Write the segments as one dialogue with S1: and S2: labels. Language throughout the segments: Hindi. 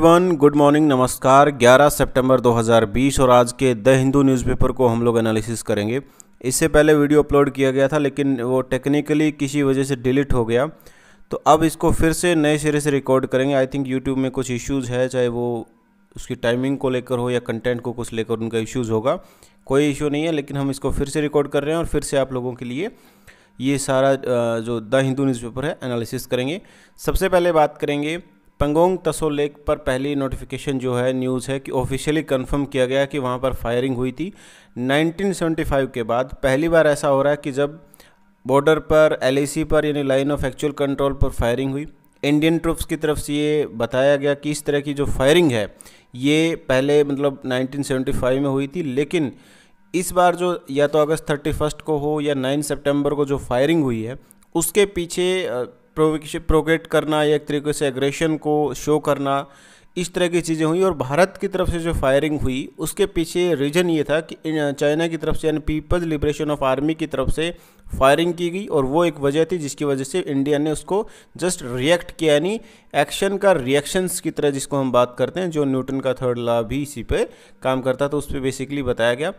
S1: वन गुड मॉर्निंग नमस्कार 11 सितंबर 2020 और आज के द हिंदू न्यूज़पेपर को हम लोग एनालिसिस करेंगे इससे पहले वीडियो अपलोड किया गया था लेकिन वो टेक्निकली किसी वजह से डिलीट हो गया तो अब इसको फिर से नए सिरे से रिकॉर्ड करेंगे आई थिंक यूट्यूब में कुछ इश्यूज़ है चाहे वो उसकी टाइमिंग को लेकर हो या कंटेंट को कुछ लेकर उनका इश्यूज़ होगा कोई इशू नहीं है लेकिन हम इसको फिर से रिकॉर्ड कर रहे हैं और फिर से आप लोगों के लिए ये सारा जो द हिंदू न्यूज़पेपर है एनालिसिस करेंगे सबसे पहले बात करेंगे पंगोंग तसो लेक पर पहली नोटिफिकेशन जो है न्यूज़ है कि ऑफिशियली कंफर्म किया गया कि वहाँ पर फायरिंग हुई थी 1975 के बाद पहली बार ऐसा हो रहा है कि जब बॉर्डर पर एल पर यानी लाइन ऑफ एक्चुअल कंट्रोल पर फायरिंग हुई इंडियन ट्रूप्स की तरफ से ये बताया गया कि इस तरह की जो फायरिंग है ये पहले मतलब 1975 में हुई थी लेकिन इस बार जो या तो अगस्त 31 को हो या 9 सितंबर को जो फायरिंग हुई है उसके पीछे प्रोगेट करना या एक तरीके से एग्रेशन को शो करना इस तरह की चीज़ें हुई और भारत की तरफ से जो फायरिंग हुई उसके पीछे रीज़न ये था कि चाइना की तरफ से यानी पीपल्स लिबरेशन ऑफ आर्मी की तरफ से फायरिंग की गई और वो एक वजह थी जिसकी वजह से इंडिया ने उसको जस्ट रिएक्ट किया यानी एक्शन का रिएक्शंस की तरह जिसको हम बात करते हैं जो न्यूटन का थर्ड लॉ भी इसी पर काम करता तो उस पर बेसिकली बताया गया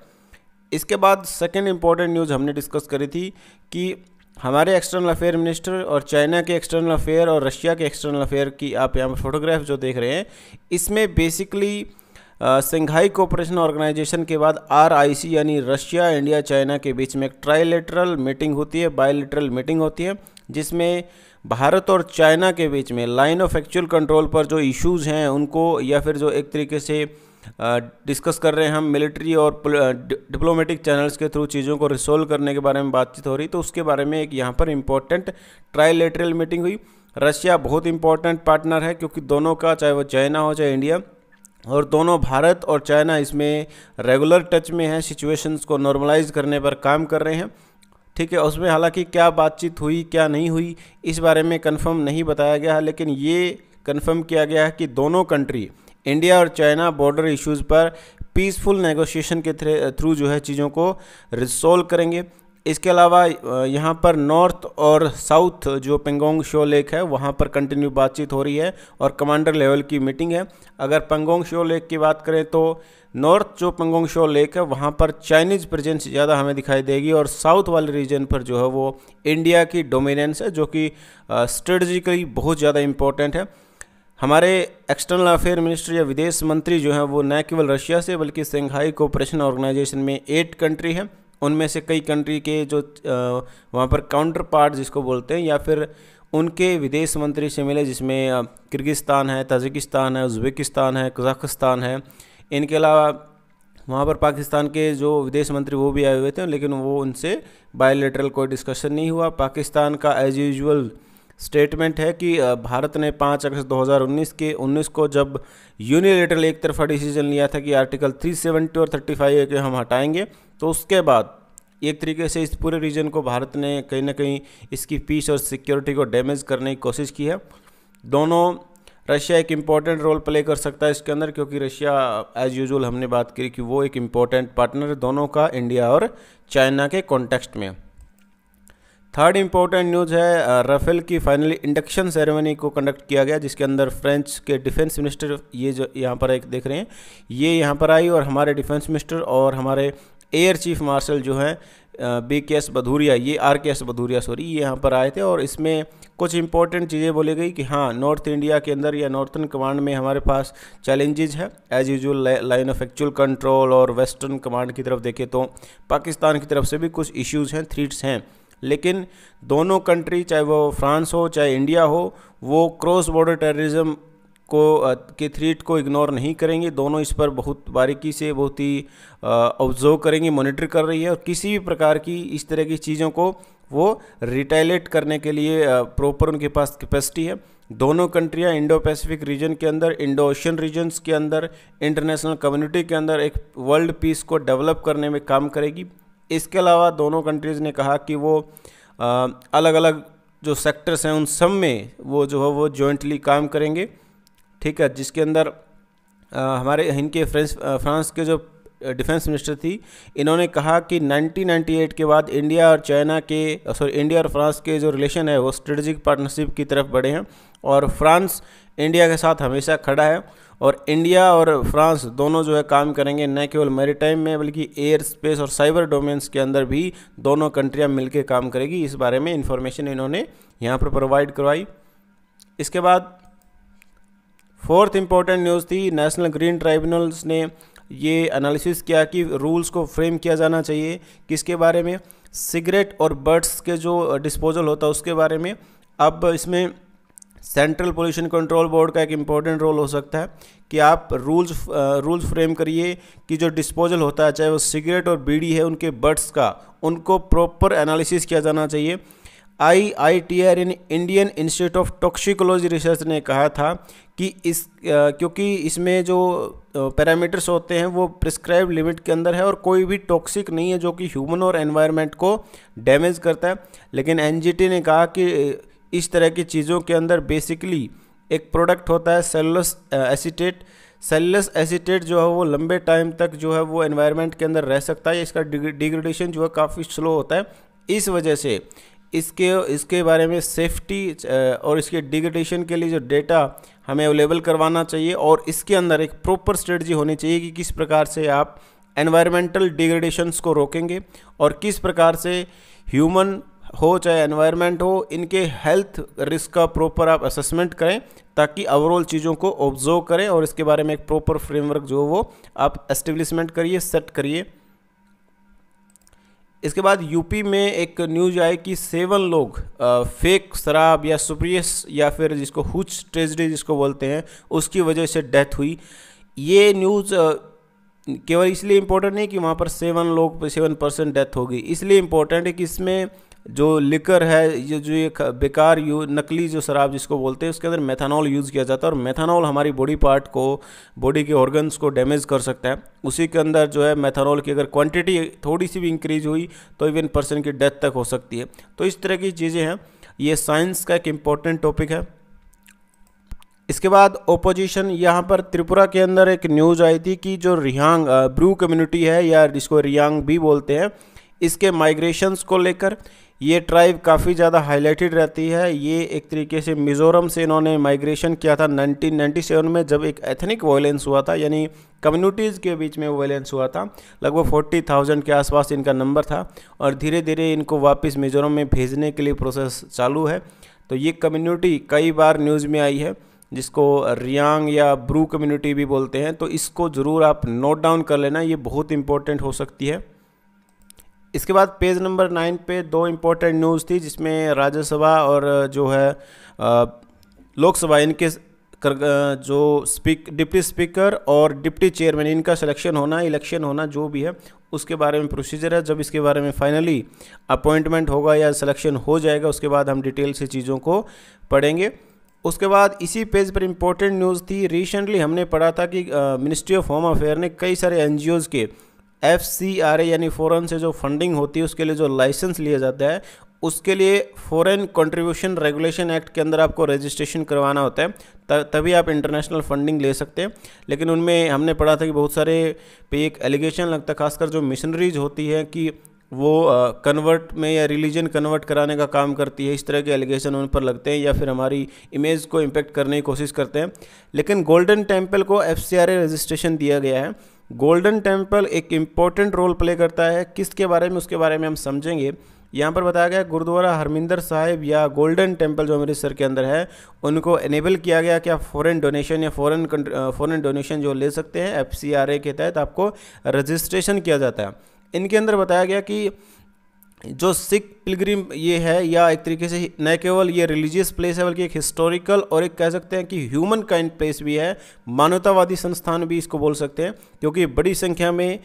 S1: इसके बाद सेकेंड इम्पॉर्टेंट न्यूज़ हमने डिस्कस करी थी कि हमारे एक्सटर्नल अफेयर मिनिस्टर और चाइना के एक्सटर्नल अफेयर और रशिया के एक्सटर्नल अफेयर की आप यहाँ पर फोटोग्राफ जो देख रहे हैं इसमें बेसिकली संघाई कोऑपरेशन ऑर्गेनाइजेशन के बाद आरआईसी यानी रशिया इंडिया चाइना के बीच में एक ट्राइलेटरल मीटिंग होती है बायोलेटरल मीटिंग होती है जिसमें भारत और चाइना के बीच में लाइन ऑफ एक्चुअल कंट्रोल पर जो इश्यूज़ हैं उनको या फिर जो एक तरीके से डिस्कस कर रहे हैं हम मिलिट्री और डिप्लोमेटिक चैनल्स के थ्रू चीज़ों को रिसोल्व करने के बारे में बातचीत हो रही तो उसके बारे में एक यहाँ पर इम्पोर्टेंट ट्राइलेटरल मीटिंग हुई रशिया बहुत इंपॉर्टेंट पार्टनर है क्योंकि दोनों का चाहे वो चाइना हो चाहे इंडिया और दोनों भारत और चाइना इसमें रेगुलर टच में है सिचुएशंस को नॉर्मलाइज करने पर काम कर रहे हैं ठीक है उसमें हालांकि क्या बातचीत हुई क्या नहीं हुई इस बारे में कंफर्म नहीं बताया गया है लेकिन ये कंफर्म किया गया है कि दोनों कंट्री इंडिया और चाइना बॉर्डर इश्यूज़ पर पीसफुल नेगोशिएशन के थ्रू जो है चीज़ों को रिसोल्व करेंगे इसके अलावा यहाँ पर नॉर्थ और साउथ जो पेंगोंग शो लेक है वहाँ पर कंटिन्यू बातचीत हो रही है और कमांडर लेवल की मीटिंग है अगर पेंगोंग शो लेक की बात करें तो नॉर्थ जो पेंगोंग शो लेक है वहाँ पर चाइनीज़ प्रेजेंस ज़्यादा हमें दिखाई देगी और साउथ वाले रीजन पर जो है वो इंडिया की डोमिनेंस है जो कि स्ट्रेटजिकली बहुत ज़्यादा इम्पोर्टेंट है हमारे एक्सटर्नल अफेयर मिनिस्ट्री या विदेश मंत्री जो हैं वो न केवल रशिया से बल्कि सिंघाई कोऑपरेशन ऑर्गेनाइजेशन में एट कंट्री हैं उनमें से कई कंट्री के जो वहाँ पर काउंटर पार्ट जिसको बोलते हैं या फिर उनके विदेश मंत्री से मिले जिसमें किर्गिस्तान है ताजिकिस्तान है उज्बेकिस्तान है कजाकिस्तान है इनके अलावा वहाँ पर पाकिस्तान के जो विदेश मंत्री वो भी आए हुए थे लेकिन वो उनसे बायोलेटरल कोई डिस्कशन नहीं हुआ पाकिस्तान का एज यूजल स्टेटमेंट है कि भारत ने 5 अगस्त 2019 के 19 को जब यूनिलेटरल एक तरफा डिसीजन लिया था कि आर्टिकल 370 और 35 फाइव के हम हटाएंगे तो उसके बाद एक तरीके से इस पूरे रीजन को भारत ने कहीं ना कहीं इसकी पीस और सिक्योरिटी को डैमेज करने की कोशिश की है दोनों रशिया एक इम्पॉर्टेंट रोल प्ले कर सकता है इसके अंदर क्योंकि रशिया एज यूजल हमने बात करी कि वो एक इम्पॉर्टेंट पार्टनर है दोनों का इंडिया और चाइना के कॉन्टेक्स्ट में थर्ड इंपॉर्टेंट न्यूज़ है राफेल uh, की फाइनली इंडक्शन सेरेमनी को कंडक्ट किया गया जिसके अंदर फ्रेंच के डिफेंस मिनिस्टर ये जो यहाँ पर एक देख रहे हैं ये यहाँ पर आई और हमारे डिफेंस मिनिस्टर और हमारे एयर चीफ मार्शल जो हैं बी के एस भदूरिया ये आर के एस भदूरिया सॉरी ये यहाँ पर आए थे और इसमें कुछ इंपॉर्टेंट चीज़ें बोली गई कि हाँ नॉर्थ इंडिया के अंदर या नॉर्थन कमांड में हमारे पास चैलेंजेज हैं as usual line of actual control और वेस्टर्न कमांड की तरफ देखें तो पाकिस्तान की तरफ से भी कुछ इश्यूज़ हैं थ्रीट्स हैं लेकिन दोनों कंट्री चाहे वो फ्रांस हो चाहे इंडिया हो वो क्रॉस बॉर्डर टेररिज्म को के थ्रीट को इग्नोर नहीं करेंगे दोनों इस पर बहुत बारीकी से बहुत ही ऑब्जर्व करेंगे मॉनिटर कर रही है और किसी भी प्रकार की इस तरह की चीज़ों को वो रिटेलेट करने के लिए प्रॉपर उनके पास कैपेसिटी है दोनों कंट्रियां इंडो पैसिफिक रीजन के अंदर इंडो ओशन रीजन्स के अंदर इंटरनेशनल कम्युनिटी के अंदर एक वर्ल्ड पीस को डेवलप करने में काम करेगी इसके अलावा दोनों कंट्रीज़ ने कहा कि वो आ, अलग अलग जो सेक्टर्स हैं उन सब में वो जो है वो जॉइंटली काम करेंगे ठीक है जिसके अंदर आ, हमारे इनके फ्रेंस फ्रांस के जो डिफेंस मिनिस्टर थी इन्होंने कहा कि 1998 के बाद इंडिया और चाइना के सॉरी इंडिया और फ्रांस के जो रिलेशन है वो स्ट्रेटजिक पार्टनरशिप की तरफ बढ़े हैं और फ्रांस इंडिया के साथ हमेशा खड़ा है और इंडिया और फ्रांस दोनों जो है काम करेंगे न केवल मैरीटाइम में बल्कि एयर स्पेस और साइबर डोमेन्स के अंदर भी दोनों कंट्रियाँ मिलकर काम करेगी इस बारे में इन्फॉर्मेशन इन्होंने यहाँ पर प्रोवाइड करवाई इसके बाद फोर्थ इम्पोर्टेंट न्यूज़ थी नेशनल ग्रीन ट्राइब्यूनल्स ने ये एनालिसिस किया कि रूल्स को फ्रेम किया जाना चाहिए किसके बारे में सिगरेट और बर्ड्स के जो डिस्पोजल होता है उसके बारे में अब इसमें सेंट्रल पोल्यूशन कंट्रोल बोर्ड का एक इम्पॉर्टेंट रोल हो सकता है कि आप रूल्स रूल्स फ्रेम करिए कि जो डिस्पोजल होता है चाहे वो सिगरेट और बीड़ी है उनके बर्ड्स का उनको प्रॉपर एनालिसिस किया जाना चाहिए आई आई टी आर इन Indian Institute of Toxicology Research ने कहा था कि इस uh, क्योंकि इसमें जो पैरामीटर्स uh, होते हैं वो प्रिस्क्राइब लिमिट के अंदर है और कोई भी टॉक्सिक नहीं है जो कि ह्यूमन और एनवायरनमेंट को डैमेज करता है लेकिन एन ने कहा कि इस तरह की चीज़ों के अंदर बेसिकली एक प्रोडक्ट होता है सेलुलस एसीटेट सेलुलस एसीटेट जो है वो लंबे टाइम तक जो है वो एनवायरनमेंट के अंदर रह सकता है इसका डिग्रेडेशन जो है काफ़ी स्लो होता है इस वजह से इसके इसके बारे में सेफ्टी uh, और इसके डिग्रेडेशन के लिए जो डेटा हमें अवेलेबल करवाना चाहिए और इसके अंदर एक प्रॉपर स्ट्रेटजी होनी चाहिए कि किस प्रकार से आप एनवायरमेंटल डिग्रेडेशंस को रोकेंगे और किस प्रकार से ह्यूमन हो चाहे एनवायरनमेंट हो इनके हेल्थ रिस्क का प्रॉपर आप असेसमेंट करें ताकि ओवरऑल चीज़ों को ऑब्जर्व करें और इसके बारे में एक प्रॉपर फ्रेमवर्क जो वो आप एस्टेब्लिशमेंट करिए सेट करिए इसके बाद यूपी में एक न्यूज आई कि सेवन लोग आ, फेक शराब या सुप्रियस या फिर जिसको हुच ट्रेजडी जिसको बोलते हैं उसकी वजह से डेथ हुई ये न्यूज़ केवल इसलिए इम्पोर्टेंट नहीं कि वहाँ पर सेवन लोग सेवन परसेंट डेथ होगी इसलिए इम्पोर्टेंट है कि इसमें जो लिकर है ये जो ये बेकार यू नकली जो शराब जिसको बोलते हैं उसके अंदर मेथानॉल यूज़ किया जाता है और मेथानॉल हमारी बॉडी पार्ट को बॉडी के ऑर्गन्स को डैमेज कर सकता है उसी के अंदर जो है मेथानॉल की अगर क्वांटिटी थोड़ी सी भी इंक्रीज हुई तो इवन पर्सन की डेथ तक हो सकती है तो इस तरह की चीज़ें हैं ये साइंस का एक इम्पॉर्टेंट टॉपिक है इसके बाद ओपोजिशन यहाँ पर त्रिपुरा के अंदर एक न्यूज़ आई थी कि जो रियांग ब्रू कम्युनिटी है या जिसको रियांग भी बोलते हैं इसके माइग्रेशंस को लेकर ये ट्राइब काफ़ी ज़्यादा हाईलाइटेड रहती है ये एक तरीके से मिज़ोरम से इन्होंने माइग्रेशन किया था 1997 में जब एक एथनिक वायलेंस हुआ था यानी कम्युनिटीज़ के बीच में वायलेंस हुआ था लगभग 40,000 के आसपास इनका नंबर था और धीरे धीरे इनको वापस मिज़ोरम में भेजने के लिए प्रोसेस चालू है तो ये कम्युनिटी कई बार न्यूज़ में आई है जिसको रियांग या ब्रू कम्युनिटी भी बोलते हैं तो इसको ज़रूर आप नोट डाउन कर लेना ये बहुत इंपॉर्टेंट हो सकती है इसके बाद पेज नंबर नाइन पे दो इम्पोर्टेंट न्यूज़ थी जिसमें राज्यसभा और जो है लोकसभा इनके कर जो स्पीक डिप्टी स्पीकर और डिप्टी चेयरमैन इनका सिलेक्शन होना इलेक्शन होना जो भी है उसके बारे में प्रोसीजर है जब इसके बारे में फाइनली अपॉइंटमेंट होगा या सिलेक्शन हो जाएगा उसके बाद हम डिटेल से चीज़ों को पढ़ेंगे उसके बाद इसी पेज पर इम्पोर्टेंट न्यूज़ थी रिसेंटली हमने पढ़ा था कि मिनिस्ट्री ऑफ होम अफेयर ने कई सारे एन के एफ सी आर ए यानी फ़ॉरन से जो फंडिंग होती है उसके लिए जो लाइसेंस लिया जाता है उसके लिए फॉरेन कंट्रीब्यूशन रेगुलेशन एक्ट के अंदर आपको रजिस्ट्रेशन करवाना होता है तभी आप इंटरनेशनल फंडिंग ले सकते हैं लेकिन उनमें हमने पढ़ा था कि बहुत सारे पे एक एलिगेशन लगता है खासकर जो मिशनरीज होती है कि वो कन्वर्ट uh, में या रिलीजन कन्वर्ट कराने का काम करती है इस तरह के एलिगेशन उन पर लगते हैं या फिर हमारी इमेज को इम्पेक्ट करने की कोशिश करते हैं लेकिन गोल्डन टेम्पल को एफ रजिस्ट्रेशन दिया गया है गोल्डन टेम्पल एक इम्पॉर्टेंट रोल प्ले करता है किसके बारे में उसके बारे में हम समझेंगे यहाँ पर बताया गया गुरुद्वारा हरमिंदर साहिब या गोल्डन टेम्पल जो अमृतसर के अंदर है उनको एनेबल किया गया कि आप फॉरेन डोनेशन या फॉरेन फॉरेन डोनेशन जो ले सकते हैं एफ के तहत आपको रजिस्ट्रेशन किया जाता है इनके अंदर बताया गया कि जो सिख पिलग्रिम ये है या एक तरीके से न केवल ये रिलीजियस प्लेस है बल्कि एक हिस्टोरिकल और एक कह सकते हैं कि ह्यूमन काइंड प्लेस भी है मानवतावादी संस्थान भी इसको बोल सकते हैं क्योंकि बड़ी संख्या में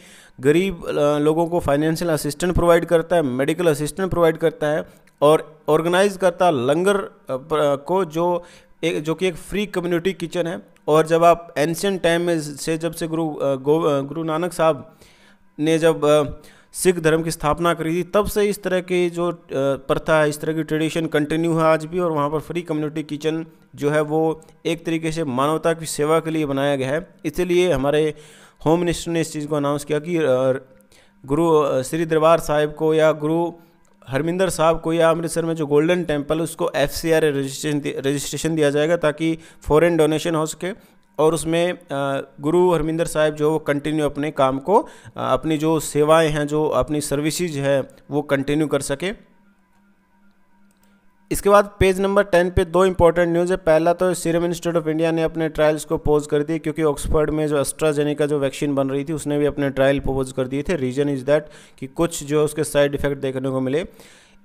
S1: गरीब लोगों को फाइनेंशियल असिस्टेंट प्रोवाइड करता है मेडिकल असिस्टेंट प्रोवाइड करता है और ऑर्गेनाइज करता लंगर को जो एक जो कि एक फ्री कम्युनिटी किचन है और जब आप एंशियन टाइम में से जब से गुरु गो गुरु नानक साहब ने जब सिख धर्म की स्थापना करी थी तब से इस तरह की जो प्रथा है इस तरह की ट्रेडिशन कंटिन्यू है आज भी और वहाँ पर फ्री कम्युनिटी किचन जो है वो एक तरीके से मानवता की सेवा के लिए बनाया गया है इसीलिए हमारे होम मिनिस्टर ने इस चीज़ को अनाउंस किया कि गुरु श्री दरबार साहिब को या गुरु हरमिंदर साहब को या अमृतसर में जो गोल्डन टेम्पल उसको F C R registration registration दिया जाएगा ताकि फॉरेन डोनेशन हो सके और उसमें गुरु हरमिंदर साहब जो वो कंटिन्यू अपने काम को अपनी जो सेवाएं हैं जो अपनी सर्विसेज है वो कंटिन्यू कर सके इसके बाद पेज नंबर टेन पे दो इंपॉर्टेंट न्यूज़ है पहला तो सीरम इंस्टीट्यूट ऑफ इंडिया ने अपने ट्रायल्स को पोज कर दिए क्योंकि ऑक्सफर्ड में जो एस्ट्राजेनिका जो वैक्सीन बन रही थी उसने भी अपने ट्रायल पोज कर दिए थे रीजन इज़ दैट कि कुछ जो उसके साइड इफेक्ट देखने को मिले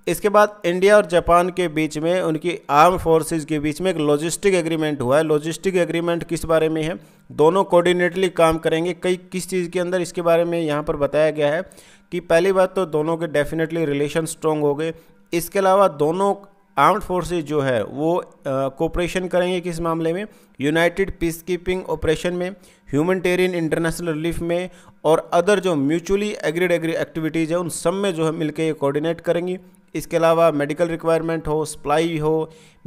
S1: इसके बाद इंडिया और जापान के बीच में उनकी आर्म फोर्सेज के बीच में एक लॉजिस्टिक एग्रीमेंट हुआ है लॉजिस्टिक एग्रीमेंट किस बारे में है दोनों कोऑर्डिनेटली काम करेंगे कई किस चीज़ के अंदर इसके बारे में यहाँ पर बताया गया है कि पहली बात तो दोनों के डेफिनेटली रिलेशन स्ट्रॉन्ग हो गए इसके अलावा दोनों आर्म्ड फोर्सेज जो है वो कोऑपरेशन करेंगे किस मामले में यूनाइटेड पीस कीपिंग ऑपरेशन में ह्यूमनटेरियन इंटरनेशनल रिलीफ में और अदर जो म्यूचुअली एग्रीड एग्री एक्टिविटीज़ है उन सब में जो है मिलकर ये कोऑर्डिनेट करेंगी इसके अलावा मेडिकल रिक्वायरमेंट हो सप्लाई हो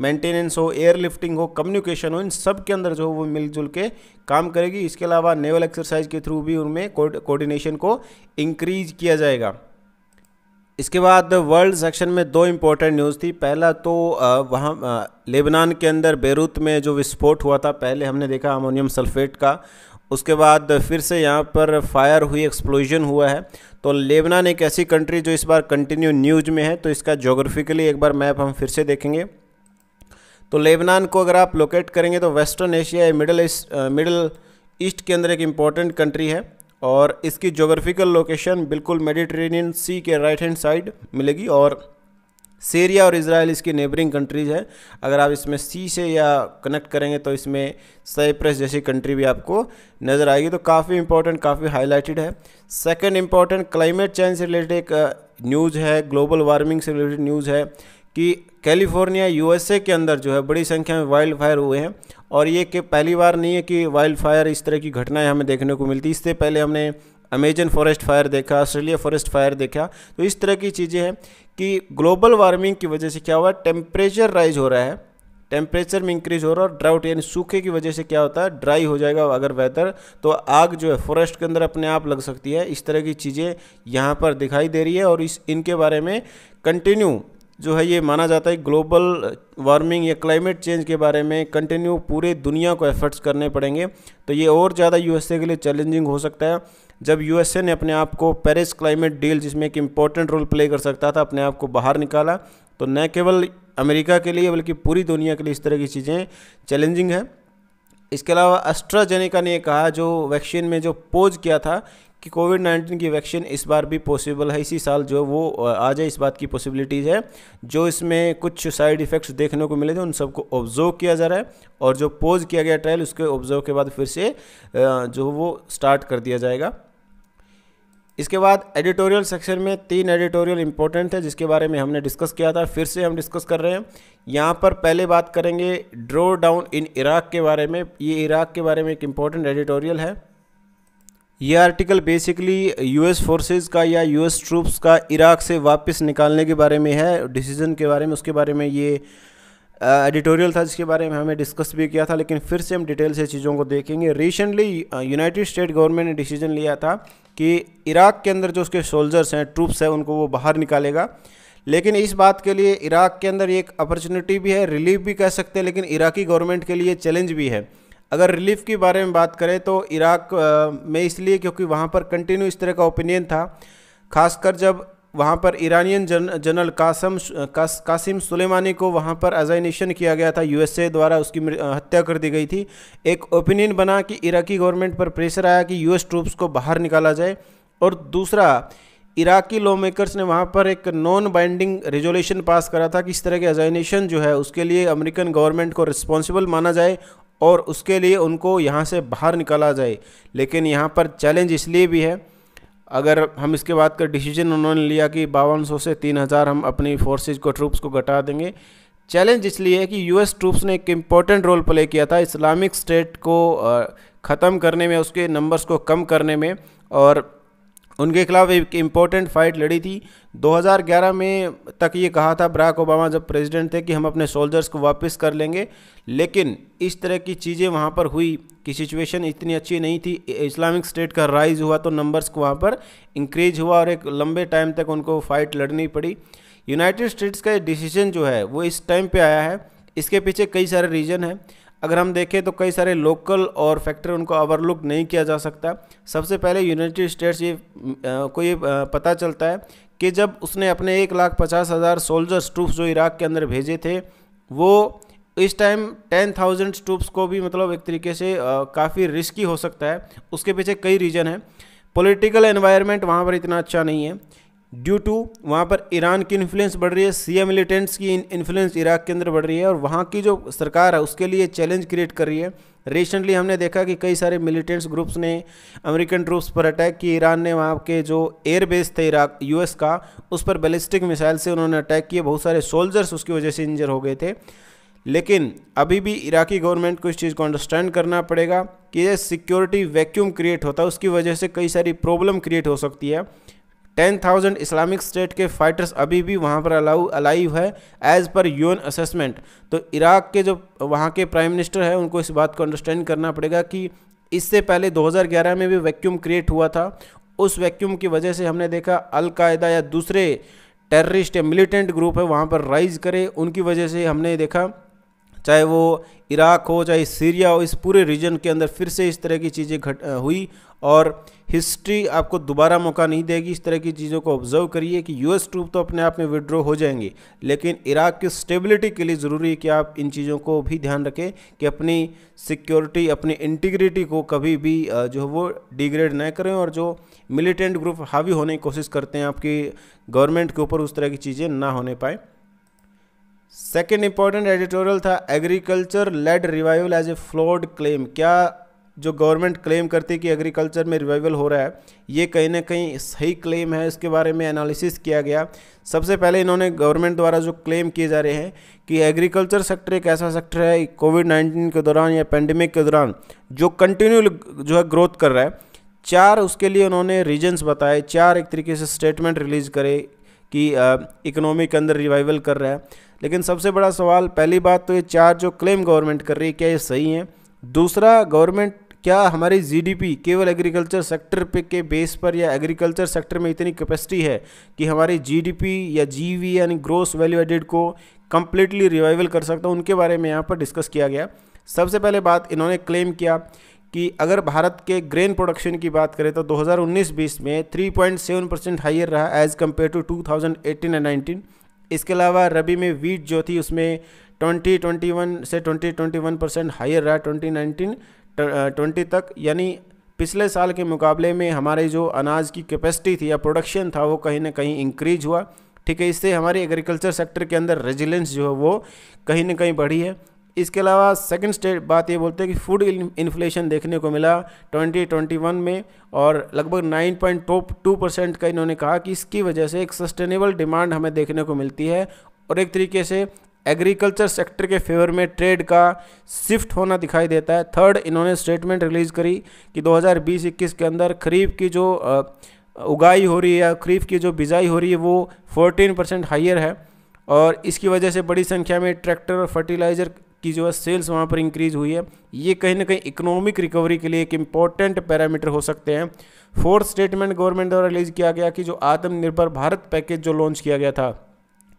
S1: मेंटेनेंस हो एयर लिफ्टिंग हो कम्युनिकेशन हो इन सब के अंदर जो वो मिलजुल के काम करेगी इसके अलावा नेवल एक्सरसाइज के थ्रू भी उनमें कोऑर्डिनेशन को इंक्रीज किया जाएगा इसके बाद वर्ल्ड सेक्शन में दो इम्पोर्टेंट न्यूज़ थी पहला तो वहाँ लेबनान के अंदर बेरूत में जो विस्फोट हुआ था पहले हमने देखा अमोनियम सल्फेट का उसके बाद फिर से यहाँ पर फायर हुई एक्सप्लोजन हुआ है तो लेबनान एक ऐसी कंट्री जो इस बार कंटिन्यू न्यूज में है तो इसका जोग्राफिकली एक बार मैप हम फिर से देखेंगे तो लेबनान को अगर आप लोकेट करेंगे तो वेस्टर्न एशिया या मिडल ईस्ट मिडल ईस्ट के अंदर एक इम्पॉर्टेंट कंट्री है और इसकी जोग्राफिकल लोकेशन बिल्कुल मेडिटेरेनियन सी के राइट हैंड साइड मिलेगी और सीरिया और इसराइल इसकी नेबरिंग कंट्रीज़ है अगर आप इसमें सी से या कनेक्ट करेंगे तो इसमें साइप्रस जैसी कंट्री भी आपको नज़र आएगी तो काफ़ी इंपॉर्टेंट काफ़ी हाईलाइटेड है सेकंड इंपॉर्टेंट क्लाइमेट चेंज से रिलेटेड एक न्यूज़ है ग्लोबल वार्मिंग से रिलेटेड न्यूज़ है कि कैलिफोर्निया यूएसए के अंदर जो है बड़ी संख्या में वाइल्ड फायर हुए हैं और ये कि पहली बार नहीं है कि वाइल्ड फायर इस तरह की घटनाएं हमें देखने को मिलती इससे पहले हमने अमेजन फॉरेस्ट फायर देखा ऑस्ट्रेलिया फॉरेस्ट फायर देखा तो इस तरह की चीज़ें हैं कि ग्लोबल वार्मिंग की वजह से क्या हुआ टेम्परेचर राइज हो रहा है टेम्परेचर में इंक्रीज हो रहा है और ड्राउट यानी सूखे की वजह से क्या होता है ड्राई हो जाएगा अगर वेदर तो आग जो है फॉरेस्ट के अंदर अपने आप लग सकती है इस तरह की चीज़ें यहाँ पर दिखाई दे रही है और इस इनके बारे में कंटिन्यू जो है ये माना जाता है ग्लोबल वार्मिंग या क्लाइमेट चेंज के बारे में कंटिन्यू पूरे दुनिया को एफर्ट्स करने पड़ेंगे तो ये और ज़्यादा यूएसए के लिए चैलेंजिंग हो सकता है जब यूएसए ने अपने आप को पेरिस क्लाइमेट डील जिसमें एक इम्पॉर्टेंट रोल प्ले कर सकता था अपने आप को बाहर निकाला तो न केवल अमेरिका के लिए बल्कि पूरी दुनिया के लिए इस तरह की चीज़ें चैलेंजिंग है इसके अलावा अस्ट्राजेनिका ने कहा जो वैक्सीन में जो पोज किया था कि कोविड नाइन्टीन की वैक्सीन इस बार भी पॉसिबल है इसी साल जो वो आ जाए इस बात की पॉसिबिलिटीज़ है जो इसमें कुछ साइड इफ़ेक्ट्स देखने को मिले थे उन सबको ऑब्जर्व किया जा रहा है और जो पोज किया गया ट्रायल उसके ऑब्जर्व के बाद फिर से जो वो स्टार्ट कर दिया जाएगा इसके बाद एडिटोरियल सेक्शन में तीन एडिटोरियल इंपॉर्टेंट है जिसके बारे में हमने डिस्कस किया था फिर से हम डिस्कस कर रहे हैं यहाँ पर पहले बात करेंगे ड्रो डाउन इन इराक के बारे में ये इराक के बारे में एक इम्पोर्टेंट एडिटोरियल है ये आर्टिकल बेसिकली यूएस फोर्सेस का या यूएस ट्रूप्स का इराक से वापस निकालने के बारे में है डिसीजन के बारे में उसके बारे में ये एडिटोरियल था जिसके बारे में हमें डिस्कस भी किया था लेकिन फिर से हम डिटेल से चीज़ों को देखेंगे रिसेंटली यूनाइटेड स्टेट गवर्नमेंट ने डिसीजन लिया था कि इराक़ के अंदर जो उसके सोल्जर्स हैं ट्रूप्स हैं उनको वो बाहर निकालेगा लेकिन इस बात के लिए इराक़ के अंदर एक अपॉर्चुनिटी भी है रिलीफ भी कह सकते हैं लेकिन इराक़ी गवर्नमेंट के लिए चैलेंज भी है अगर रिलीफ के बारे में बात करें तो इराक़ में इसलिए क्योंकि वहाँ पर कंटिन्यू इस तरह का ओपिनियन था खासकर जब वहाँ पर ईरानियन जन जनरल कासम कासिम सुलेमानी को वहाँ पर अजाइनेशन किया गया था यूएसए द्वारा उसकी हत्या कर दी गई थी एक ओपिनियन बना कि इराकी गवर्नमेंट पर प्रेशर आया कि यूएस ट्रूप्स को बाहर निकाला जाए और दूसरा इराकी लॉ मेकर्स ने वहाँ पर एक नॉन बाइंडिंग रेजोल्यूशन पास करा था कि इस तरह के अजाइनेशन जो है उसके लिए अमेरिकन गवर्नमेंट को रिस्पॉन्सिबल माना जाए और उसके लिए उनको यहाँ से बाहर निकाला जाए लेकिन यहाँ पर चैलेंज इसलिए भी है अगर हम इसके बाद का डिसीजन उन्होंने लिया कि बावन सौ से तीन हज़ार हम अपनी फोर्सेज को ट्रूप्स को घटा देंगे चैलेंज इसलिए है कि यूएस ट्रूप्स ने एक इम्पॉर्टेंट रोल प्ले किया था इस्लामिक स्टेट को ख़त्म करने में उसके नंबर्स को कम करने में और उनके खिलाफ एक इम्पोर्टेंट फाइट लड़ी थी 2011 में तक ये कहा था बराक ओबामा जब प्रेसिडेंट थे कि हम अपने सोल्जर्स को वापस कर लेंगे लेकिन इस तरह की चीज़ें वहाँ पर हुई कि सिचुएशन इतनी अच्छी नहीं थी इस्लामिक स्टेट का राइज हुआ तो नंबर्स को वहाँ पर इंक्रीज हुआ और एक लंबे टाइम तक उनको फाइट लड़नी पड़ी यूनाइटेड स्टेट्स का डिसीजन जो है वो इस टाइम पर आया है इसके पीछे कई सारे रीज़न हैं अगर हम देखें तो कई सारे लोकल और फैक्टर उनको ओवरलुक नहीं किया जा सकता सबसे पहले यूनाइटेड स्टेट्स ये को ये पता चलता है कि जब उसने अपने एक लाख पचास हज़ार सोल्जर्स ट्रूप्स जो इराक के अंदर भेजे थे वो इस टाइम टेन थाउजेंड ट्रूप्स को भी मतलब एक तरीके से काफ़ी रिस्की हो सकता है उसके पीछे कई रीज़न हैं पॉलिटिकल एनवायरनमेंट वहाँ पर इतना अच्छा नहीं है ड्यू टू वहाँ पर ईरान की इन्फ्लुएंस बढ़ रही है सिया मिलिटेंट्स की इन्फ्लुएंस इराक के अंदर बढ़ रही है और वहाँ की जो सरकार है उसके लिए चैलेंज क्रिएट कर रही है रिसेंटली हमने देखा कि कई सारे मिलिटेंट्स ग्रुप्स ने अमेरिकन ट्रूप्स पर अटैक की ईरान ने वहाँ के जो एयर बेस थे इराक यूएस का उस पर बैलिस्टिक मिसाइल से उन्होंने अटैक किए बहुत सारे सोल्जर्स उसकी वजह से इंजर हो गए थे लेकिन अभी भी इराकी गवर्नमेंट को इस चीज़ को अंडरस्टैंड करना पड़ेगा कि ये सिक्योरिटी वैक्यूम क्रिएट होता है उसकी वजह से कई सारी प्रॉब्लम क्रिएट हो सकती है टेन थाउजेंड इस्लामिक स्टेट के फाइटर्स अभी भी वहाँ पर अलाउ अलाइव है एज़ पर यून असेसमेंट तो इराक़ के जो वहाँ के प्राइम मिनिस्टर हैं उनको इस बात को अंडरस्टैंड करना पड़ेगा कि इससे पहले 2011 में भी वैक्यूम क्रिएट हुआ था उस वैक्यूम की वजह से हमने देखा अलकायदा या दूसरे टेररिस्ट या मिलिटेंट ग्रुप है वहाँ पर राइज करे उनकी वजह से हमने देखा चाहे वो इराक़ हो चाहे सीरिया हो इस पूरे रीजन के अंदर फिर से इस तरह की चीज़ें घट हुई और हिस्ट्री आपको दोबारा मौका नहीं देगी इस तरह की चीज़ों को ऑब्जर्व करिए कि यूएस ट्रूप तो अपने आप में विड्रॉ हो जाएंगे लेकिन इराक़ की स्टेबिलिटी के लिए ज़रूरी है कि आप इन चीज़ों को भी ध्यान रखें कि अपनी सिक्योरिटी अपनी इंटीग्रिटी को कभी भी जो वो डिग्रेड ना करें और जो मिलिटेंट ग्रुप हावी होने की कोशिश करते हैं आपकी गवर्नमेंट के ऊपर उस तरह की चीज़ें ना होने पाएँ सेकेंड इंपॉर्टेंट एडिटोरियल था agriculture led revival as a flawed claim क्या जो गवर्नमेंट क्लेम करती है कि एग्रीकल्चर में रिवाइवल हो रहा है ये कहीं ना कहीं सही क्लेम है इसके बारे में एनालिसिस किया गया सबसे पहले इन्होंने गवर्नमेंट द्वारा जो क्लेम किए जा रहे हैं कि एग्रीकल्चर सेक्टर एक ऐसा सेक्टर है कोविड नाइन्टीन के दौरान या पेंडेमिक के दौरान जो कंटिन्यू जो है ग्रोथ कर रहा है चार उसके लिए उन्होंने रीजन्स बताए चार एक तरीके से स्टेटमेंट रिलीज करे कि इकोनॉमी के अंदर रिवाइवल कर रहा है लेकिन सबसे बड़ा सवाल पहली बात तो ये चार जो क्लेम गवर्नमेंट कर रही है क्या ये सही है दूसरा गवर्नमेंट क्या हमारी जीडीपी केवल एग्रीकल्चर सेक्टर पे के बेस पर या एग्रीकल्चर सेक्टर में इतनी कैपेसिटी है कि हमारी जीडीपी या जीवी यानी ग्रोस वैल्यू एडेड को कम्प्लीटली रिवाइवल कर सकता हूँ उनके बारे में यहाँ पर डिस्कस किया गया सबसे पहले बात इन्होंने क्लेम किया कि अगर भारत के ग्रेन प्रोडक्शन की बात करें तो 2019-20 में 3.7 परसेंट हाइयर रहा एज़ कम्पेयर टू 2018 एंड इसके अलावा रबी में वीट जो थी उसमें 2021 से 2021 परसेंट हायर रहा 2019 20 तक यानी पिछले साल के मुकाबले में हमारे जो अनाज की कैपेसिटी थी या प्रोडक्शन था वो कहीं ना कहीं इंक्रीज हुआ ठीक है इससे हमारे एग्रीकल्चर सेक्टर के अंदर रेजिलेंस जो है वो कहीं ना कहीं बढ़ी है इसके अलावा सेकंड स्टेट बात ये बोलते हैं कि फूड इन्फ्लेशन देखने को मिला 2021 में और लगभग 9.2 परसेंट का इन्होंने कहा कि इसकी वजह से एक सस्टेनेबल डिमांड हमें देखने को मिलती है और एक तरीके से एग्रीकल्चर सेक्टर के फेवर में ट्रेड का शिफ्ट होना दिखाई देता है थर्ड इन्होंने स्टेटमेंट रिलीज़ करी कि 2020-21 के अंदर खरीफ की जो उगाई हो रही है खरीफ की जो बिजाई हो रही है वो 14 परसेंट हाइयर है और इसकी वजह से बड़ी संख्या में ट्रैक्टर और फर्टिलाइज़र की जो है सेल्स वहाँ पर इंक्रीज हुई है ये कहीं ना कहीं इकोनॉमिक रिकवरी के लिए एक इम्पॉर्टेंट पैरामीटर हो सकते हैं फोर्थ स्टेटमेंट गवर्नमेंट द्वारा रिलीज किया गया कि जो आत्मनिर्भर भारत पैकेज जो लॉन्च किया गया था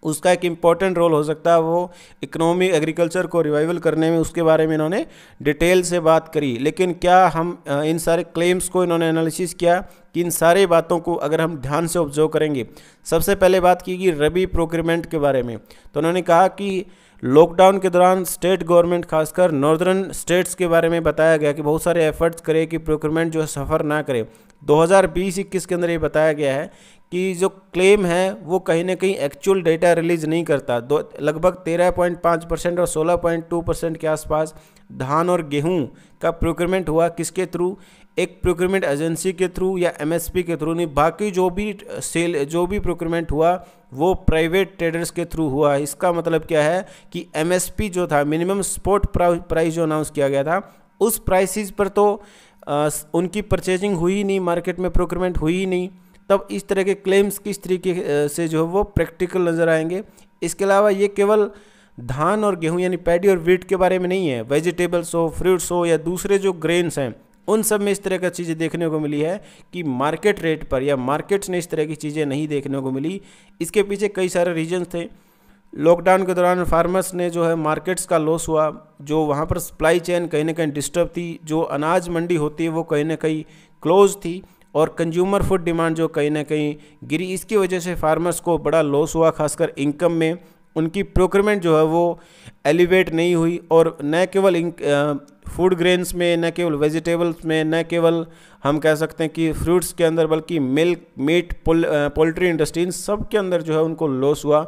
S1: उसका एक इम्पॉर्टेंट रोल हो सकता है वो इकोनॉमी एग्रीकल्चर को रिवाइवल करने में उसके बारे में इन्होंने डिटेल से बात करी लेकिन क्या हम इन सारे क्लेम्स को इन्होंने एनालिसिस किया कि इन सारे बातों को अगर हम ध्यान से ऑब्जर्व करेंगे सबसे पहले बात की गई रबी प्रोक्रीमेंट के बारे में तो उन्होंने कहा कि लॉकडाउन के दौरान स्टेट गवर्नमेंट खासकर नॉर्दर्न स्टेट्स के बारे में बताया गया कि बहुत सारे एफर्ट्स करे कि प्रोक्योरमेंट जो सफ़र ना करे 2020-21 के अंदर ये बताया गया है कि जो क्लेम है वो कहीं ना कहीं एक्चुअल डेटा रिलीज नहीं करता दो लगभग 13.5 परसेंट और 16.2 परसेंट के आसपास धान और गेहूं का प्रोक्योरमेंट हुआ किसके थ्रू एक प्रोक्योरमेंट एजेंसी के थ्रू या एमएसपी के थ्रू नहीं बाकी जो भी सेल uh, जो भी प्रोक्योरमेंट हुआ वो प्राइवेट ट्रेडर्स के थ्रू हुआ इसका मतलब क्या है कि एमएसपी जो था मिनिमम स्पोर्ट प्राइस जो अनाउंस किया गया था उस प्राइसिस पर तो आ, uh, उनकी परचेजिंग हुई ही नहीं मार्केट में प्रोक्योरमेंट हुई ही नहीं तब इस तरह के क्लेम्स किस तरीके uh, से जो है वो प्रैक्टिकल नज़र आएंगे इसके अलावा ये केवल धान और गेहूँ यानी पैडी और वीट के बारे में नहीं है वेजिटेबल्स हो फ्रूट्स हो या दूसरे जो ग्रेन्स हैं उन सब में इस तरह का चीज़ें देखने को मिली है कि मार्केट रेट पर या मार्केट्स ने इस तरह की चीज़ें नहीं देखने को मिली इसके पीछे कई सारे रीजन्स थे लॉकडाउन के दौरान फार्मर्स ने जो है मार्केट्स का लॉस हुआ जो वहाँ पर सप्लाई चेन कहीं ना कहीं डिस्टर्ब थी जो अनाज मंडी होती है वो कहीं ना कहीं क्लोज थी और कंज्यूमर फूड डिमांड जो कहीं ना कहीं गिरी इसकी वजह से फार्मर्स को बड़ा लॉस हुआ खासकर इनकम में उनकी प्रोक्रमेंट जो है वो एलिवेट नहीं हुई और न केवल फूड ग्रेन्स में न केवल वेजिटेबल्स में न केवल हम कह सकते हैं कि फ्रूट्स के अंदर बल्कि मिल्क मीट पोल्ट्री इंडस्ट्री इन सब के अंदर जो है उनको लॉस हुआ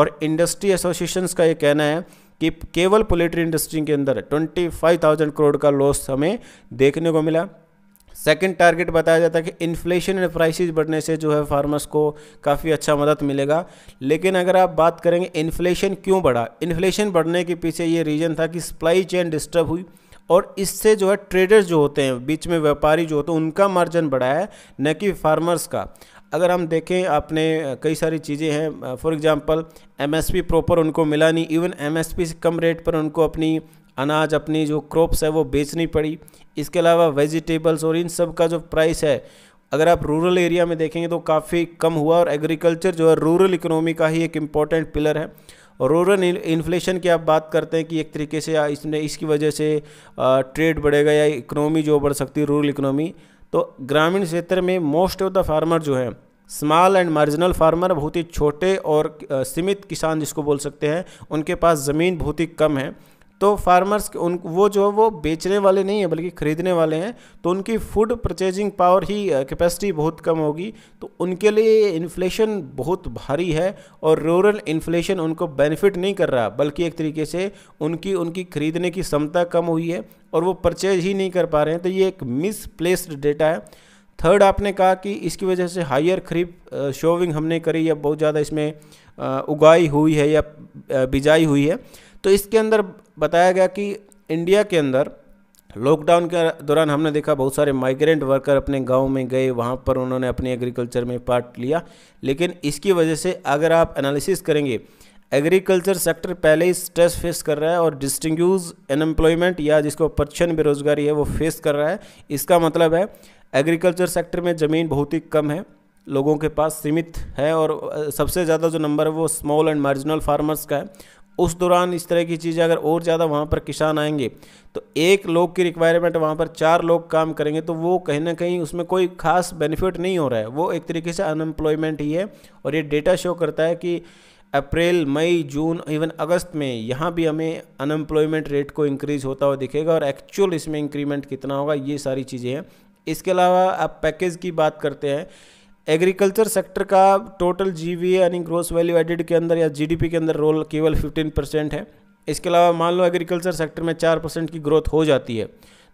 S1: और इंडस्ट्री एसोसिएशंस का ये कहना है कि केवल पोल्ट्री इंडस्ट्री के अंदर 25,000 करोड़ का लॉस हमें देखने को मिला सेकंड टारगेट बताया जाता है कि इन्फ्लेशन एंड प्राइसेस बढ़ने से जो है फार्मर्स को काफ़ी अच्छा मदद मिलेगा लेकिन अगर आप बात करेंगे इन्फ्लेशन क्यों बढ़ा इन्फ्लेशन बढ़ने के पीछे ये रीज़न था कि सप्लाई चेन डिस्टर्ब हुई और इससे जो है ट्रेडर्स जो होते हैं बीच में व्यापारी जो होते हैं उनका मार्जिन बढ़ा है न कि फार्मर्स का अगर हम देखें आपने कई सारी चीज़ें हैं फॉर एग्जांपल एमएसपी प्रॉपर उनको मिला नहीं इवन एमएसपी से कम रेट पर उनको अपनी अनाज अपनी जो क्रॉप्स है वो बेचनी पड़ी इसके अलावा वेजिटेबल्स और इन सब का जो प्राइस है अगर आप रूरल एरिया में देखेंगे तो काफ़ी कम हुआ और एग्रीकल्चर जो है रूरल इकोनॉमी का ही एक इम्पॉर्टेंट पिलर है और रूरल इन्फ्लेशन की आप बात करते हैं कि एक तरीके से इसने इसकी वजह से ट्रेड बढ़ेगा या इकोनॉमी जो बढ़ सकती है रूरल इकोनॉमी तो ग्रामीण क्षेत्र में मोस्ट ऑफ द फार्मर जो है स्मॉल एंड मार्जिनल फार्मर बहुत ही छोटे और सीमित किसान जिसको बोल सकते हैं उनके पास ज़मीन बहुत ही कम है तो फार्मर्स उन वो जो वो बेचने वाले नहीं है बल्कि खरीदने वाले हैं तो उनकी फूड परचेजिंग पावर ही कैपेसिटी बहुत कम होगी तो उनके लिए इन्फ्लेशन बहुत भारी है और रूरल इन्फ्लेशन उनको बेनिफिट नहीं कर रहा बल्कि एक तरीके से उनकी उनकी खरीदने की क्षमता कम हुई है और वो परचेज ही नहीं कर पा रहे हैं तो ये एक मिसप्लेस्ड डेटा है थर्ड आपने कहा कि इसकी वजह से हायर खरीफ शोविंग हमने करी या बहुत ज़्यादा इसमें उगाई हुई है या बिजाई हुई है तो इसके अंदर बताया गया कि इंडिया के अंदर लॉकडाउन के दौरान हमने देखा बहुत सारे माइग्रेंट वर्कर अपने गांव में गए वहां पर उन्होंने अपने एग्रीकल्चर में पार्ट लिया लेकिन इसकी वजह से अगर आप एनालिसिस करेंगे एग्रीकल्चर सेक्टर पहले ही स्ट्रेस फेस कर रहा है और डिस्टिंग्यूज अनएम्प्लॉयमेंट या जिसको परछन बेरोजगारी है वो फेस कर रहा है इसका मतलब है एग्रीकल्चर सेक्टर में ज़मीन बहुत ही कम है लोगों के पास सीमित है और सबसे ज़्यादा जो नंबर है वो स्मॉल एंड मार्जिनल फार्मर्स का है उस दौरान इस तरह की चीज़ें अगर और ज़्यादा वहाँ पर किसान आएंगे तो एक लोग की रिक्वायरमेंट वहाँ पर चार लोग काम करेंगे तो वो कहीं ना कहीं उसमें कोई खास बेनिफिट नहीं हो रहा है वो एक तरीके से अनएम्प्लॉयमेंट ही है और ये डेटा शो करता है कि अप्रैल मई जून इवन अगस्त में यहाँ भी हमें अनएम्प्लॉयमेंट रेट को इंक्रीज़ होता हुआ दिखेगा और एक्चुअल इसमें इंक्रीमेंट कितना होगा ये सारी चीज़ें हैं इसके अलावा आप पैकेज की बात करते हैं एग्रीकल्चर सेक्टर का टोटल जीवीए यानी ग्रोस वैल्यू एडिड के अंदर या जीडीपी के अंदर रोल केवल 15 परसेंट है इसके अलावा मान लो एग्रीकल्चर सेक्टर में 4 परसेंट की ग्रोथ हो जाती है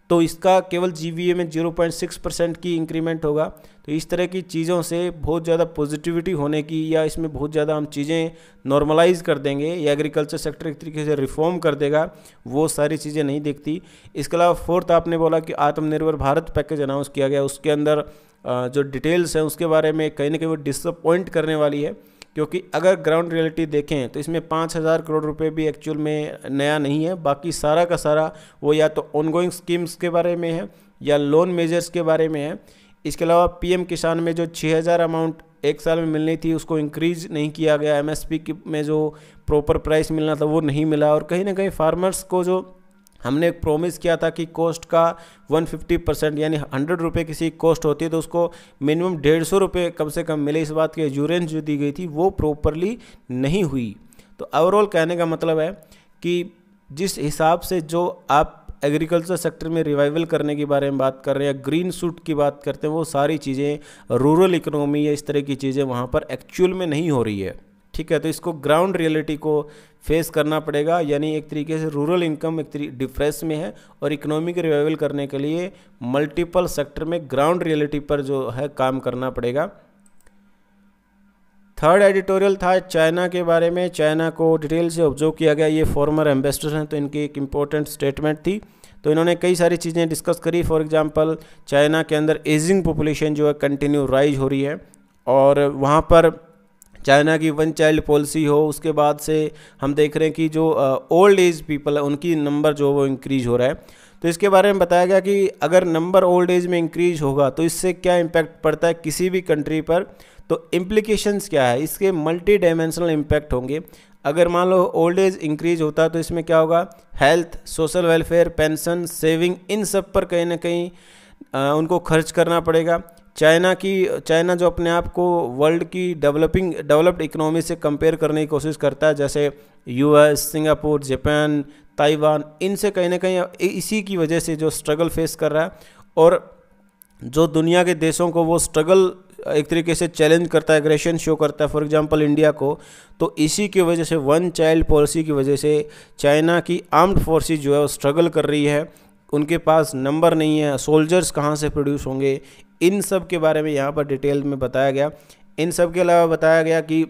S1: तो इसका केवल ए में 0.6 परसेंट की इंक्रीमेंट होगा तो इस तरह की चीज़ों से बहुत ज़्यादा पॉजिटिविटी होने की या इसमें बहुत ज़्यादा हम चीज़ें नॉर्मलाइज कर देंगे या एग्रीकल्चर सेक्टर एक तरीके से रिफॉर्म कर देगा वो सारी चीज़ें नहीं देखती इसके अलावा फोर्थ आपने बोला कि आत्मनिर्भर भारत पैकेज अनाउंस किया गया उसके अंदर जो डिटेल्स हैं उसके बारे में कहीं ना कहीं वो डिसअपॉइंट करने वाली है क्योंकि अगर ग्राउंड रियलिटी देखें तो इसमें पाँच हज़ार करोड़ रुपए भी एक्चुअल में नया नहीं है बाकी सारा का सारा वो या तो ऑनगोइंग स्कीम्स के बारे में है या लोन मेजर्स के बारे में है इसके अलावा पीएम किसान में जो हज़ार अमाउंट एक साल में मिलनी थी उसको इंक्रीज नहीं किया गया एमएसपी में जो प्रॉपर प्राइस मिलना था वो नहीं मिला और कहीं ना कहीं फार्मर्स को जो हमने एक प्रोमिस किया था कि कॉस्ट का 150 परसेंट यानी हंड्रेड रुपये किसी कॉस्ट होती है तो उसको मिनिमम डेढ़ सौ रुपये कम से कम मिले इस बात की एजूरेंस जो दी गई थी वो प्रॉपरली नहीं हुई तो ओवरऑल कहने का मतलब है कि जिस हिसाब से जो आप एग्रीकल्चर सेक्टर में रिवाइवल करने के बारे में बात कर रहे हैं या ग्रीन सूट की बात करते हैं वो सारी चीज़ें रूरल इकोनॉमी या इस तरह की चीज़ें वहाँ पर एक्चुअल में नहीं हो रही है ठीक है तो इसको ग्राउंड रियलिटी को फेस करना पड़ेगा यानी एक तरीके से रूरल इनकम एक डिप्रेस में है और इकोनॉमी रिवाइवल करने के लिए मल्टीपल सेक्टर में ग्राउंड रियलिटी पर जो है काम करना पड़ेगा थर्ड एडिटोरियल था चाइना के बारे में चाइना को डिटेल से ऑब्जर्व किया गया ये फॉर्मर एम्बेसडर हैं तो इनकी एक इम्पोर्टेंट स्टेटमेंट थी तो इन्होंने कई सारी चीज़ें डिस्कस करी फॉर एग्जांपल चाइना के अंदर एजिंग पॉपुलेशन जो है कंटिन्यू राइज हो रही है और वहाँ पर चाइना की वन चाइल्ड पॉलिसी हो उसके बाद से हम देख रहे हैं कि जो ओल्ड एज पीपल है उनकी नंबर जो वो इंक्रीज हो रहा है तो इसके बारे में बताया गया कि अगर नंबर ओल्ड एज में इंक्रीज होगा तो इससे क्या इम्पैक्ट पड़ता है किसी भी कंट्री पर तो इम्प्लीकेशंस क्या है इसके मल्टी डायमेंशनल इम्पैक्ट होंगे अगर मान लो ओल्ड एज इंक्रीज होता है तो इसमें क्या होगा health social welfare pension saving इन सब पर कहीं ना कहीं उनको खर्च करना पड़ेगा चाइना की चाइना जो अपने आप को वर्ल्ड की डेवलपिंग डेवलप्ड इकोनॉमी से कंपेयर करने की कोशिश करता है जैसे यूएस सिंगापुर जापान ताइवान इनसे कहीं ना कहीं इसी की वजह से जो स्ट्रगल फेस कर रहा है और जो दुनिया के देशों को वो स्ट्रगल एक तरीके से चैलेंज करता है एग्रेशन शो करता है फॉर एग्जांपल इंडिया को तो इसी की वजह से वन चाइल्ड पॉलिसी की वजह से चाइना की आर्म्ड फोर्सेज जो है वो स्ट्रगल कर रही है उनके पास नंबर नहीं है सोल्जर्स कहाँ से प्रोड्यूस होंगे इन सब के बारे में यहाँ पर डिटेल में बताया गया इन सब के अलावा बताया गया कि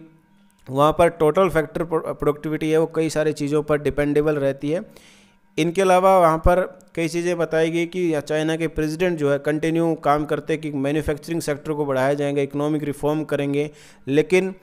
S1: वहाँ पर टोटल फैक्टर प्रोडक्टिविटी है वो कई सारी चीज़ों पर डिपेंडेबल रहती है इनके अलावा वहाँ पर कई चीज़ें बताई गई कि चाइना के प्रेसिडेंट जो है कंटिन्यू काम करते कि मैन्युफैक्चरिंग सेक्टर को बढ़ाया जाएंगे इकोनॉमिक रिफॉर्म करेंगे लेकिन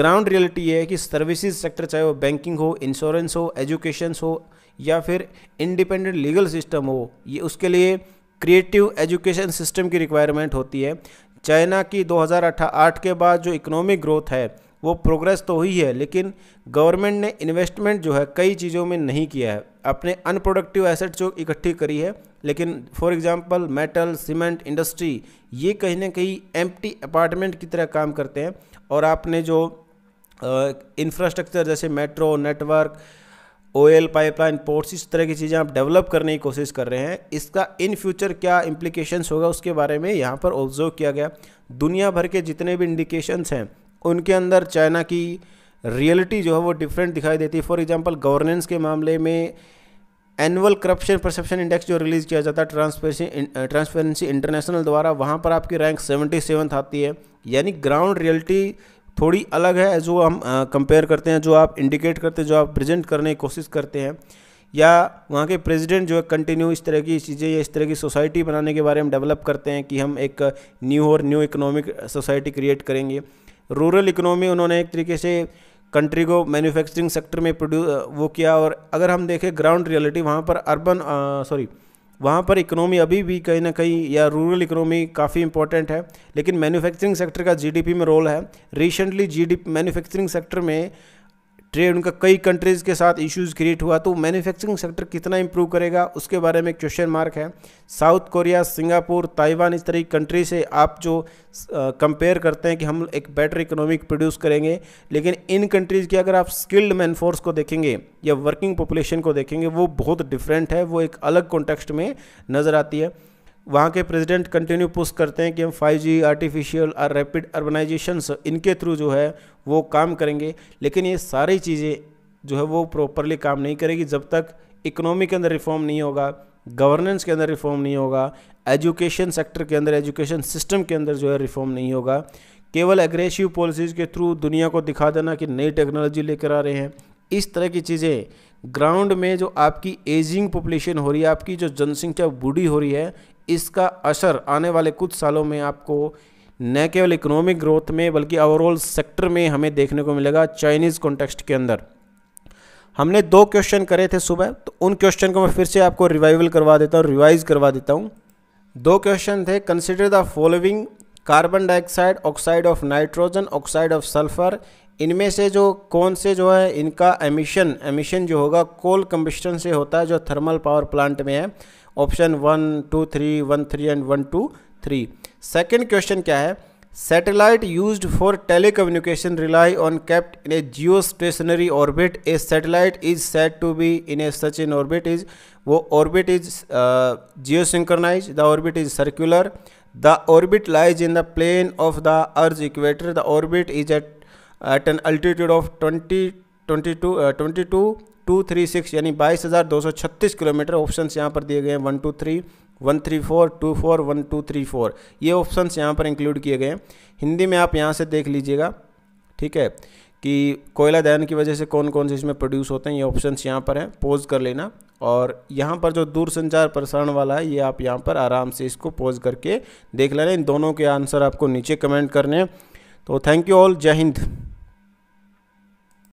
S1: ग्राउंड रियलिटी ये है कि सर्विसेज सेक्टर चाहे वो बैंकिंग हो इंश्योरेंस हो एजुकेशन हो या फिर इंडिपेंडेंट लीगल सिस्टम हो ये उसके लिए क्रिएटिव एजुकेशन सिस्टम की रिक्वायरमेंट होती है चाइना की 2008 के बाद जो इकोनॉमिक ग्रोथ है वो प्रोग्रेस तो हुई है लेकिन गवर्नमेंट ने इन्वेस्टमेंट जो है कई चीज़ों में नहीं किया है अपने अनप्रोडक्टिव एसेट्स जो इकट्ठी करी है लेकिन for example metal cement industry ये कहीं ना कहीं एम्प्टी अपार्टमेंट की तरह काम करते हैं और आपने जो इंफ्रास्ट्रक्चर जैसे metro network oil pipeline ports इस तरह की चीज़ें आप डेवलप करने की कोशिश कर रहे हैं इसका इन फ्यूचर क्या इम्प्लीकेशंस होगा उसके बारे में यहाँ पर ऑब्जर्व किया गया दुनिया भर के जितने भी इंडिकेशंस हैं उनके अंदर चाइना की रियलिटी जो है वो डिफरेंट दिखाई देती है फॉर एग्जाम्पल गवर्नेंस के मामले में एनुअल करप्शन परसेप्शन इंडेक्स जो रिलीज़ किया जाता है ट्रांसपेरेंसी ट्रांसपेरेंसी इंटरनेशनल द्वारा वहाँ पर आपकी रैंक सेवेंटी सेवन आती है यानी ग्राउंड रियलिटी थोड़ी अलग है जो हम कंपेयर करते हैं जो आप इंडिकेट करते हैं जो आप प्रेजेंट करने की कोशिश करते हैं या वहाँ के प्रेसिडेंट जो है कंटिन्यू इस तरह की चीज़ें या इस तरह की सोसाइटी बनाने के बारे में डेवलप करते हैं कि हम एक न्यू और न्यू इकोनॉमिक सोसाइटी क्रिएट करेंगे रूरल इकोनॉमी उन्होंने एक तरीके से कंट्री को मैन्युफैक्चरिंग सेक्टर में प्रोड्यू वो किया और अगर हम देखें ग्राउंड रियलिटी वहाँ पर अर्बन सॉरी वहाँ पर इकोनॉमी अभी भी कहीं ना कहीं या रूरल इकोनॉमी काफ़ी इंपॉर्टेंट है लेकिन मैन्युफैक्चरिंग सेक्टर का जीडीपी में रोल है रिसेंटली जीडी मैन्युफैक्चरिंग सेक्टर में ट्रेड उनका कई कंट्रीज़ के साथ इश्यूज़ क्रिएट हुआ तो मैन्युफैक्चरिंग सेक्टर कितना इंप्रूव करेगा उसके बारे में क्वेश्चन मार्क है साउथ कोरिया सिंगापुर ताइवान इस तरह की कंट्री से आप जो कंपेयर करते हैं कि हम एक बेटर इकोनॉमिक प्रोड्यूस करेंगे लेकिन इन कंट्रीज़ की अगर आप स्किल्ड मैनफोर्स को देखेंगे या वर्किंग पॉपुलेशन को देखेंगे वो बहुत डिफरेंट है वो एक अलग कॉन्टेक्स्ट में नज़र आती है वहाँ के प्रेसिडेंट कंटिन्यू पुश करते हैं कि हम 5G आर्टिफिशियल और रैपिड अर्बनाइजेशन इनके थ्रू जो है वो काम करेंगे लेकिन ये सारी चीज़ें जो है वो प्रॉपरली काम नहीं करेगी जब तक इकोनॉमी के अंदर रिफॉर्म नहीं होगा गवर्नेंस के अंदर रिफॉर्म नहीं होगा एजुकेशन सेक्टर के अंदर एजुकेशन सिस्टम के अंदर जो है रिफॉर्म नहीं होगा केवल एग्रेसिव पॉलिसीज़ के थ्रू दुनिया को दिखा देना कि नई टेक्नोलॉजी लेकर आ रहे हैं इस तरह की चीज़ें ग्राउंड में जो आपकी एजिंग पॉपुलेशन हो रही है आपकी जो जनसंख्या बूढ़ी हो रही है इसका असर आने वाले कुछ सालों में आपको न केवल इकोनॉमिक ग्रोथ में बल्कि ओवरऑल सेक्टर में हमें देखने को मिलेगा चाइनीज़ कॉन्टेक्स्ट के अंदर हमने दो क्वेश्चन करे थे सुबह तो उन क्वेश्चन को मैं फिर से आपको रिवाइवल करवा देता हूँ रिवाइज करवा देता हूँ दो क्वेश्चन थे consider the following carbon dioxide oxide of nitrogen oxide of sulphur इनमें से जो कौन से जो है इनका एमिशन एमिशन जो होगा कोल कम्बिस्टन से होता है जो थर्मल पावर प्लांट में है option one two three one three and one two three second question क्या है satellite use for telecommunication rely on kept in a geostationary orbit a satellite is set to be in a such in orbit is वो orbit is geosynchronous the orbit is circular the orbit lies in the plane of the earth equator the orbit is at at an altitude of twenty twenty two twenty two two three six यानी बाईस हज़ार दो सौ छत्तीस किलोमीटर ऑप्शन यहाँ पर दिए गए हैं one two three one three four two four one two three four ये ऑप्शन यहाँ पर इंक्लूड किए गए हैं हिंदी में आप यहाँ से देख लीजिएगा ठीक है कि कोयला दहन की वजह से कौन कौन से इसमें प्रोड्यूस होते हैं ये ऑप्शन यहाँ पर हैं पोज कर लेना और यहाँ पर जो दूरसंचार प्रसारण वाला है ये आप यहाँ पर आराम से इसको पोज करके देख लेना इन दोनों के आंसर आपको नीचे कमेंट करने हैं तो थैंक यू ऑल जय हिंद